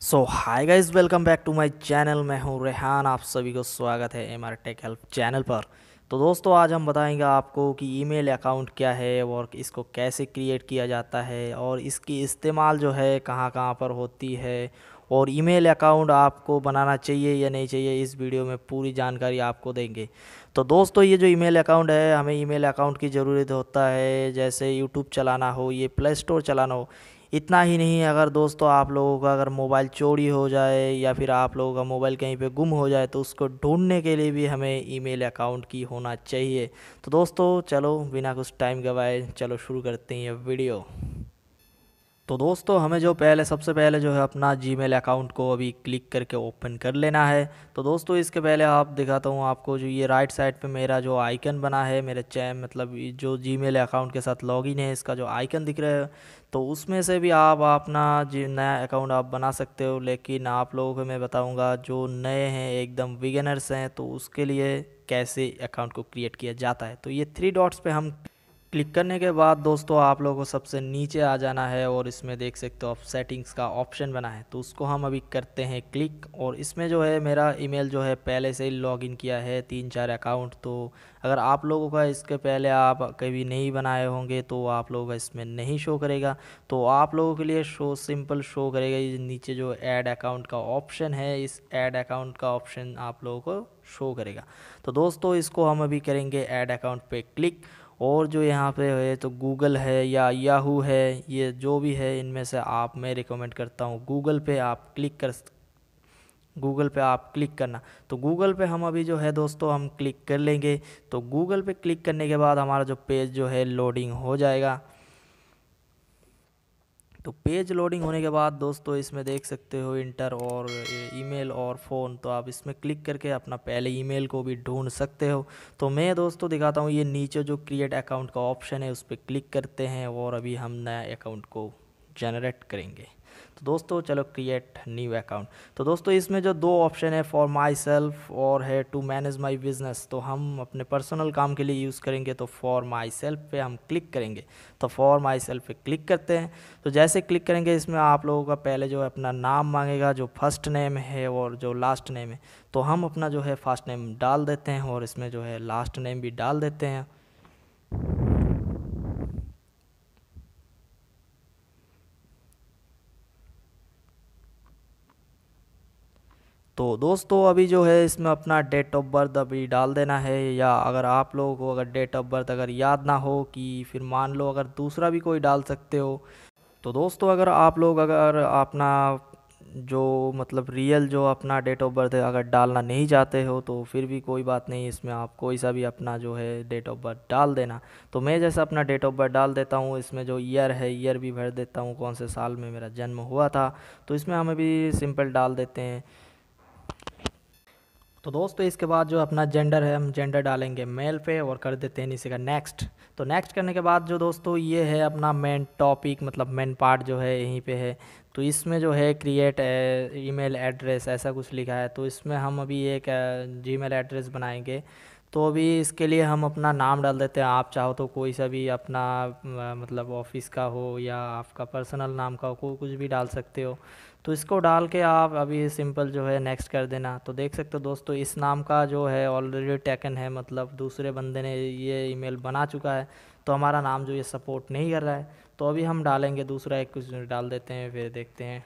so hi guys welcome back to my channel मैं हूं रेहान आप सभी को स्वागत है M R tech help channel पर तो दोस्तों आज हम बताएंगे आपको कि ईमेल अकाउंट क्या है और इसको कैसे क्रिएट किया जाता है और इसकी इस्तेमाल जो है कहां कहां पर होती है और ईमेल अकाउंट आपको बनाना चाहिए या नहीं चाहिए इस वीडियो में पूरी जानकारी आपको देंगे तो दोस्तों ये जो ईमेल अकाउंट है हमें ईमेल अकाउंट की ज़रूरत होता है जैसे यूट्यूब चलाना हो ये प्ले स्टोर चलाना हो इतना ही नहीं अगर दोस्तों आप लोगों का अगर मोबाइल चोरी हो जाए या फिर आप लोगों का मोबाइल कहीं पे गुम हो जाए तो उसको ढूंढने के लिए भी हमें ईमेल अकाउंट की होना चाहिए तो दोस्तों चलो बिना कुछ टाइम गवाए चलो शुरू करते हैं ये वीडियो तो दोस्तों हमें जो पहले सबसे पहले जो है अपना जी अकाउंट को अभी क्लिक करके ओपन कर लेना है तो दोस्तों इसके पहले आप दिखाता हूँ आपको जो ये राइट साइड पे मेरा जो आइकन बना है मेरे चैन मतलब जो जी अकाउंट के साथ लॉगिन है इसका जो आइकन दिख रहा है तो उसमें से भी आप अपना जी नया अकाउंट आप बना सकते हो लेकिन आप लोगों को मैं बताऊँगा जो नए हैं एकदम विगेनर्स हैं तो उसके लिए कैसे अकाउंट को क्रिएट किया जाता है तो ये थ्री डॉट्स पर हम क्लिक करने के बाद दोस्तों आप लोगों को सबसे नीचे आ जाना है और इसमें देख सकते हो आप सेटिंग्स का ऑप्शन बना है तो उसको हम अभी करते हैं क्लिक और इसमें जो है मेरा ईमेल जो है पहले से ही लॉगिन किया है तीन चार अकाउंट तो अगर आप लोगों का इसके पहले आप कभी नहीं बनाए होंगे तो आप लोगों का इसमें नहीं शो करेगा तो आप लोगों के लिए शो सिंपल शो करेगा ये नीचे जो ऐड अकाउंट का ऑप्शन है इस ऐड अकाउंट का ऑप्शन आप लोगों को शो करेगा तो दोस्तों इसको हम अभी करेंगे ऐड अकाउंट पे क्लिक और जो यहाँ पे है तो गूगल है या याहू है ये जो भी है इनमें से आप मैं रिकमेंड करता हूँ गूगल पे आप क्लिक कर गूगल पे आप क्लिक करना तो गूगल पे हम अभी जो है दोस्तों हम क्लिक कर लेंगे तो गूगल पे क्लिक करने के बाद हमारा जो पेज जो है लोडिंग हो जाएगा तो पेज लोडिंग होने के बाद दोस्तों इसमें देख सकते हो इंटर और ईमेल और फ़ोन तो आप इसमें क्लिक करके अपना पहले ईमेल को भी ढूंढ सकते हो तो मैं दोस्तों दिखाता हूँ ये नीचे जो क्रिएट अकाउंट का ऑप्शन है उस पर क्लिक करते हैं और अभी हम नया अकाउंट को जनरेट करेंगे तो दोस्तों चलो क्रिएट न्यू अकाउंट तो दोस्तों इसमें जो दो ऑप्शन है फॉर माई सेल्फ और है टू मैनेज माई बिजनेस तो हम अपने पर्सनल काम के लिए यूज़ करेंगे तो फॉर माई सेल्फ पे हम क्लिक करेंगे तो फॉर माई सेल्फ पे क्लिक करते हैं तो जैसे क्लिक करेंगे इसमें आप लोगों का पहले जो है अपना नाम मांगेगा जो फर्स्ट नेम है और जो लास्ट नेम है तो हम अपना जो है फर्स्ट नेम डाल देते हैं और इसमें जो है लास्ट नेम भी डाल देते हैं तो दोस्तों अभी जो है इसमें अपना डेट ऑफ बर्थ अभी डाल देना है या अगर आप लोगों को अगर डेट ऑफ बर्थ अगर याद ना हो कि फिर मान लो अगर दूसरा भी कोई डाल सकते हो तो दोस्तों अगर आप लोग अगर अपना जो मतलब रियल जो अपना डेट ऑफ बर्थ है अगर डालना नहीं चाहते हो तो फिर भी कोई बात नहीं इसमें आप कोई सा भी अपना जो है डेट ऑफ बर्थ डाल देना तो मैं जैसा अपना डेट ऑफ बर्थ डाल देता हूँ इसमें जो ईयर है ईयर भी भर देता हूँ कौन से साल में मेरा जन्म हुआ था तो इसमें हम भी सिंपल डाल देते हैं तो दोस्तों इसके बाद जो अपना जेंडर है हम जेंडर डालेंगे मेल पे और कर देते हैं इसी का नेक्स्ट तो नेक्स्ट करने के बाद जो दोस्तों ये है अपना मेन टॉपिक मतलब मेन पार्ट जो है यहीं पे है तो इसमें जो है क्रिएट ईमेल एड्रेस ऐसा कुछ लिखा है तो इसमें हम अभी एक जीमेल एड्रेस बनाएंगे तो अभी इसके लिए हम अपना नाम डाल देते हैं आप चाहो तो कोई सा भी अपना मतलब ऑफिस का हो या आपका पर्सनल नाम का हो कोई कुछ भी डाल सकते हो तो इसको डाल के आप अभी सिंपल जो है नेक्स्ट कर देना तो देख सकते हो दोस्तों इस नाम का जो है ऑलरेडी टैकन है मतलब दूसरे बंदे ने ये ईमेल बना चुका है तो हमारा नाम जो ये सपोर्ट नहीं कर रहा है तो अभी हम डालेंगे दूसरा एक कुछ डाल देते हैं फिर देखते हैं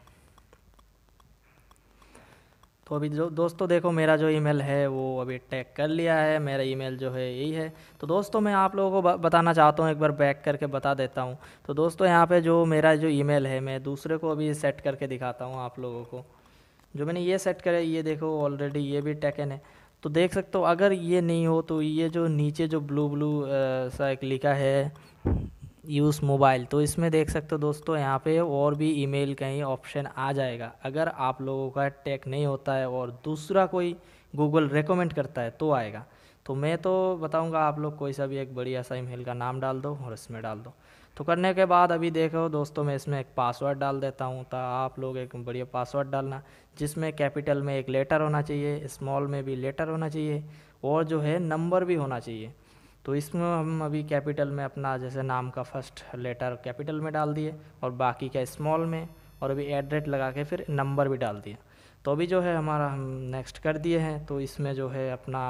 तो अभी जो दोस्तों देखो मेरा जो ईमेल है वो अभी टैग कर लिया है मेरा ईमेल जो है यही है तो दोस्तों मैं आप लोगों को बताना चाहता हूँ एक बार बैक करके बता देता हूँ तो दोस्तों यहाँ पे जो मेरा जो ईमेल है मैं दूसरे को अभी सेट करके दिखाता हूँ आप लोगों को जो मैंने ये सेट करे ये देखो ऑलरेडी ये भी टैकन है तो देख सकते हो अगर ये नहीं हो तो ये जो नीचे जो ब्लू ब्लू सा एक लिखा है यूज़ मोबाइल तो इसमें देख सकते हो दोस्तों यहाँ पे और भी ईमेल का ही ऑप्शन आ जाएगा अगर आप लोगों का टैग नहीं होता है और दूसरा कोई गूगल रेकमेंड करता है तो आएगा तो मैं तो बताऊँगा आप लोग कोई सा भी एक बढ़िया सा ईमेल का नाम डाल दो और इसमें डाल दो तो करने के बाद अभी देखो दोस्तों मैं इसमें एक पासवर्ड डाल देता हूँ तो आप लोग एक बढ़िया पासवर्ड डालना जिसमें कैपिटल में एक लेटर होना चाहिए स्मॉल में भी लेटर होना चाहिए और जो है नंबर भी होना चाहिए तो इसमें हम अभी कैपिटल में अपना जैसे नाम का फर्स्ट लेटर कैपिटल में डाल दिए और बाकी का स्मॉल में और अभी एट रेट लगा के फिर नंबर भी डाल दिया तो अभी जो है हमारा हम नेक्स्ट कर दिए हैं तो इसमें जो है अपना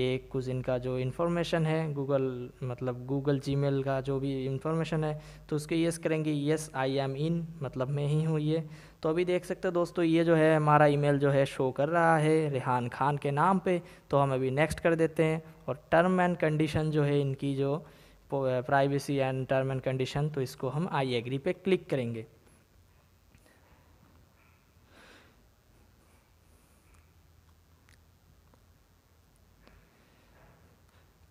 एक कुछ इनका जो इन्फॉर्मेशन है गूगल मतलब गूगल जी का जो भी इन्फॉर्मेशन है तो उसके येस करेंगे येस आई एम इन मतलब मैं ही हूँ ये तो अभी देख सकते हैं दोस्तों ये जो है हमारा ईमेल जो है शो कर रहा है रेहान खान के नाम पे तो हम अभी नेक्स्ट कर देते हैं और टर्म एंड कंडीशन जो है इनकी जो privacy and term and condition तो इसको हम आई एग्री पे क्लिक करेंगे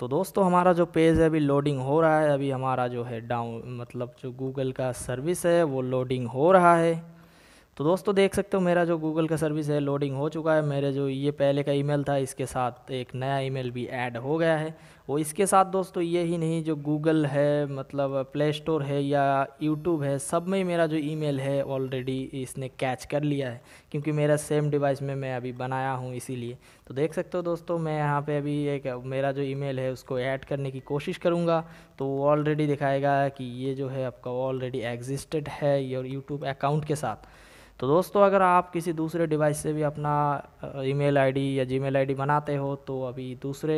तो दोस्तों हमारा जो पेज है अभी लोडिंग हो रहा है अभी हमारा जो है डाउन मतलब जो गूगल का सर्विस है वो लोडिंग हो रहा है तो दोस्तों देख सकते हो मेरा जो गूगल का सर्विस है लोडिंग हो चुका है मेरे जो ये पहले का ईमेल था इसके साथ एक नया ईमेल भी ऐड हो गया है और इसके साथ दोस्तों ये ही नहीं जो गूगल है मतलब प्ले स्टोर है या यूट्यूब है सब में मेरा जो ईमेल है ऑलरेडी इसने कैच कर लिया है क्योंकि मेरा सेम डिवाइस में मैं अभी बनाया हूँ इसीलिए तो देख सकते हो दोस्तों मैं यहाँ पे अभी एक मेरा जो ईमेल है उसको ऐड करने की कोशिश करूँगा तो ऑलरेडी दिखाएगा कि ये जो है आपका ऑलरेडी एग्जिस्टेड है योर यूट्यूब अकाउंट के साथ तो दोस्तों अगर आप किसी दूसरे डिवाइस से भी अपना ईमेल आईडी या जीमेल आईडी बनाते हो तो अभी दूसरे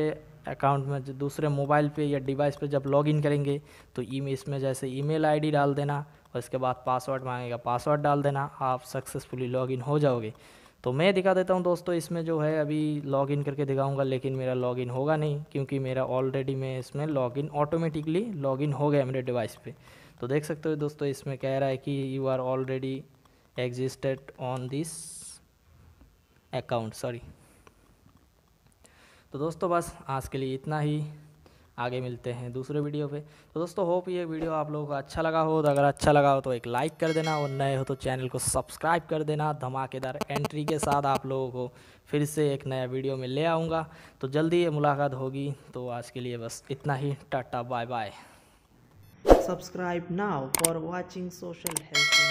अकाउंट में दूसरे मोबाइल पे या डिवाइस पे जब लॉगिन करेंगे तो ई इसमें जैसे ईमेल आईडी डाल देना और इसके बाद पासवर्ड मांगेगा पासवर्ड डाल देना आप सक्सेसफुली लॉगिन हो जाओगे तो मैं दिखा देता हूँ दोस्तों इसमें जो है अभी लॉगिन करके दिखाऊंगा लेकिन मेरा लॉगिन होगा नहीं क्योंकि मेरा ऑलरेडी मैं इसमें लॉगिन ऑटोमेटिकली लॉगिन हो गया मेरे डिवाइस पे तो देख सकते हो दोस्तों इसमें कह रहा है कि you are already existed on this account sorry तो दोस्तों बस आज के लिए इतना ही आगे मिलते हैं दूसरे वीडियो पे तो दोस्तों होप ये वीडियो आप लोगों को अच्छा लगा हो तो अगर अच्छा लगा हो तो एक लाइक कर देना और नए हो तो चैनल को सब्सक्राइब कर देना धमाकेदार एंट्री के साथ आप लोगों को फिर से एक नया वीडियो में ले आऊँगा तो जल्दी ये मुलाकात होगी तो आज के लिए बस इतना ही tata bye bye subscribe now for watching social health